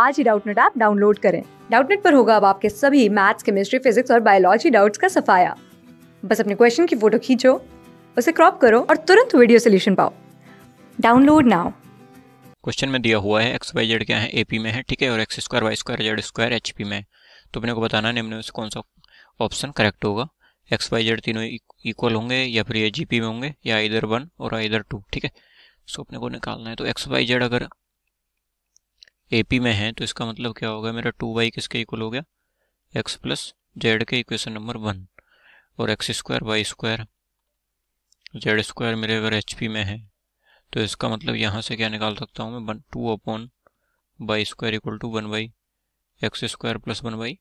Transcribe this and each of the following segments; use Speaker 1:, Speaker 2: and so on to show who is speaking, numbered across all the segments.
Speaker 1: आज ही Doubtnut app download करें डाउटनेट पर होगा अब आपके सभी मैथ्स केमिस्ट्री फिजिक्स और बायोलॉजी डाउट्स का सफाया बस अपने क्वेश्चन की फोटो खींचो उसे क्रॉप करो और तुरंत वीडियो सोल्यूशन पाओ डाउनलोड नाउ क्वेश्चन में दिया हुआ है एक्स वाई जेड क्या है ए पी में है ठीक है और X square Y square Z square H P में तो अपने को बताना निम्न में से कौन सा ऑप्शन करेक्ट होगा एक्स वाई जेड तीनों इक्वल होंगे या फिर ये जी पी में होंगे या इधर वन और इधर टू ठीक है सो अपने को निकालना है तो एक्स वाई जेड अगर ए पी में है तो इसका मतलब क्या होगा मेरा टू वाई किसके इक्वल हो गया एक्स प्लस जेड के इक्वेशन नंबर वन और X square Y square Z square मेरे अगर एच पी में है तो इसका मतलब यहाँ से क्या निकाल सकता हूँ मैं one two upon Y square equal to one Y X square plus one Y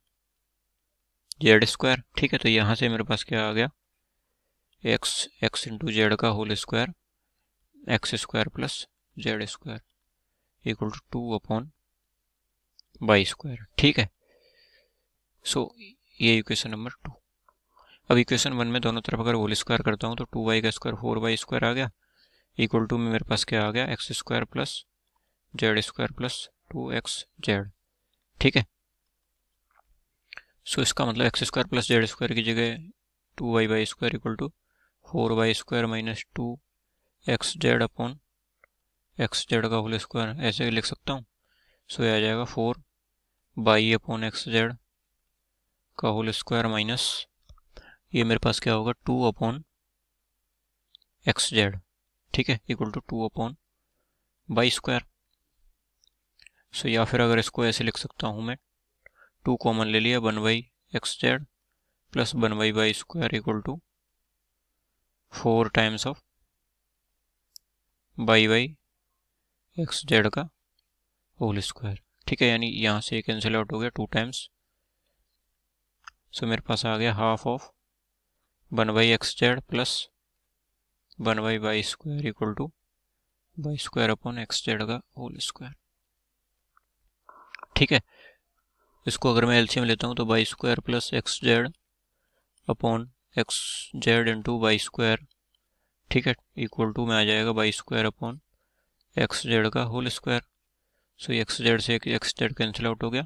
Speaker 1: Z square ठीक है तो यहाँ से मेरे पास क्या आ गया एक्स एक्स इंटू जेड का whole square X square plus Z square equal to two upon by square ठीक है सो so, ये इक्वेशन नंबर टू अब इक्वेशन वन में दोनों तरफ अगर होल स्क्वायर करता हूँ तो टू वाई का स्क्वायर फोर वाई स्क्वायर आ गया इक्वल टू में मेरे पास क्या आ गया X square plus Z square plus two X Z ठीक है सो so, इसका मतलब X square plus Z square की जगह two Y Y square equal to four Y square minus two X Z upon X Z का whole square ऐसे लिख सकता हूँ सो so, आ जाएगा four by upon X Z का होल स्क्वायर माइनस ये मेरे पास क्या होगा टू अपॉन एक्स जेड ठीक है equal to two upon by square so या फिर अगर इसको ऐसे लिख सकता हूँ मैं टू कॉमन ले लिया one by X Z plus one by by square equal to four times of by by X Z का होल स्क्वायर ठीक है यानी यहाँ से कैंसिल आउट हो गया टू टाइम्स सो मेरे पास आ गया half of one by X Z plus one by by square equal to by square upon X Z का होल स्क्वायर ठीक है इसको अगर मैं एलसीएम लेता हूँ तो by square plus X Z upon X Z into by square ठीक है इक्वल टू में आ जाएगा by square upon X Z का whole square so X Z से एक्स जेड कैंसिल आउट हो गया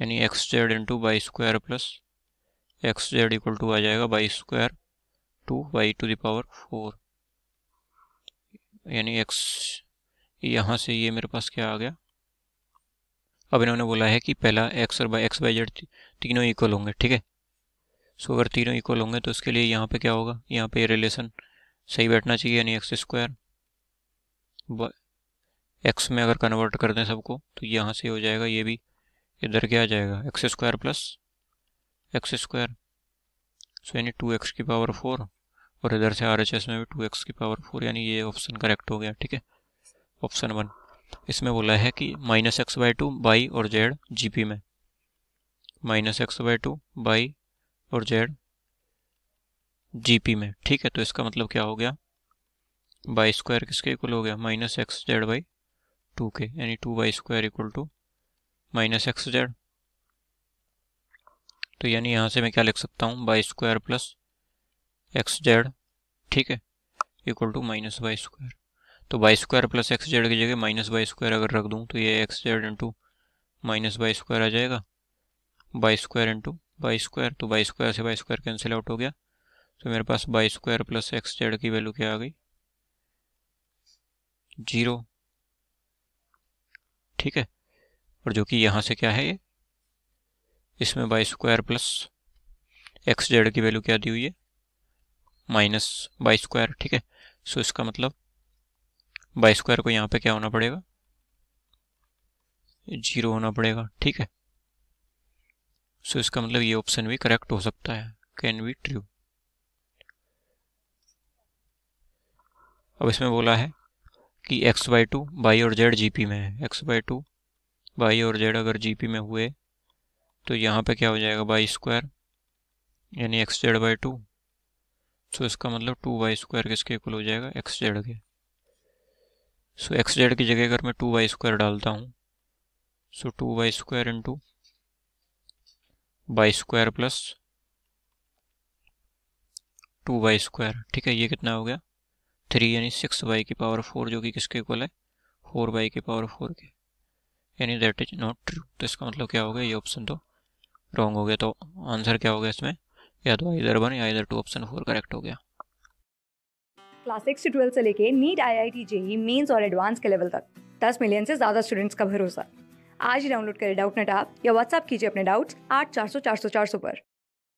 Speaker 1: यानी x Z into by square plus X Z equal to आ जाएगा by square two by two दावर फोर यानी एक्स यहाँ से ये मेरे पास क्या आ गया अब इन्होंने बोला है कि पहला एक्स और बाई एक्स बाई जेड तीनों इक्वल होंगे ठीक है सो अगर तीनों इक्वल होंगे तो उसके लिए यहाँ पे क्या होगा यहाँ पे रिलेशन सही बैठना चाहिए यानी एक्स स्क्वायर एक्स में अगर कन्वर्ट कर दें सबको तो यहाँ से हो जाएगा ये भी इधर क्या आ जाएगा X square plus X square so यानी टू एक्स की पावर फोर और इधर से आर एच एस में भी टू एक्स की पावर फोर यानी ये ऑप्शन करेक्ट हो गया ठीक है ऑप्शन वन इसमें बोला है कि minus X by two by और जेड जी पी में minus X by two by और जेड जी पी में ठीक है तो इसका मतलब क्या हो गया बाई स्क्वायर किसके इक्वल हो गया minus X Z by two के यानी two Y square equal to minus X Z तो यानी यहाँ से मैं क्या लिख सकता हूँ Y square plus X Z ठीक है equal to minus Y square तो Y square plus X Z की जगह माइनस वाई स्क्वायर अगर रख दूँ तो ये X Z into minus Y square आ जाएगा by square into by square तो वाई स्क्वायर से बाई स्क्वायर कैंसिल आउट हो गया तो मेरे पास by square plus X Z की वैल्यू क्या आ गई जीरो ठीक है और जो कि यहाँ से क्या है ये इसमें by square plus X Z की वैल्यू क्या दी हुई है माइनस बाई स्क्वायर ठीक है सो इसका मतलब बाई स्क्वायर को यहाँ पे क्या होना पड़ेगा जीरो होना पड़ेगा ठीक है सो इसका मतलब ये ऑप्शन भी करेक्ट हो सकता है कैन बी ट्रू अब इसमें बोला है कि एक्स वाई टू बाई और जेड जी में है एक्स वाई टू बाई और जेड अगर जी में हुए तो यहाँ पे क्या हो जाएगा बाई स्क्वायर यानी x Z by two so इसका मतलब टू वाई स्क्वायर किसके इक्वल हो जाएगा एक्स जेड के सो एक्स जेड की जगह अगर मैं टू वाई स्क्वायर डालता हूँ so two Y square into by square plus two Y square ठीक है ये कितना हो गया थ्री यानी सिक्स बाई की पावर फोर जो कि किसके इक्वल है फोर बाई की पावर फोर के यानी दैट इज नॉट ट्रू तो इसका मतलब क्या हो गया ये ऑप्शन तो रॉन्ग हो गया तो आंसर क्या हो गया इसमें या तो इधर वन या इधर टू ऑप्शन फोर करेक्ट हो गया क्लास सिक्स से ट्वेल्थ से लेके NEET I I T JEE Mains और एडवांस के लेवल तक दस मिलियन से ज्यादा स्टूडेंट्स का भरोसा आज ही डाउनलोड करें डाउट नेट आप या व्हाट्सअप कीजिए अपने डाउट्स आठ चार सौ चार सौ चार सौ पर